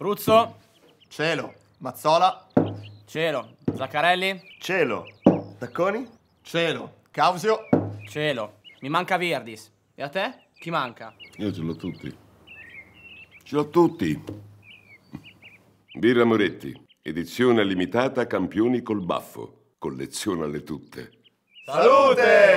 Pruzzo. Cielo. Mazzola. Cielo. Zaccarelli. Cielo. Tacconi. Cielo. Causio. Cielo. Mi manca Verdis. E a te? Chi manca? Io ce l'ho tutti. Ce l'ho tutti. Birra Moretti. Edizione limitata Campioni col baffo. Collezionale tutte. Salute!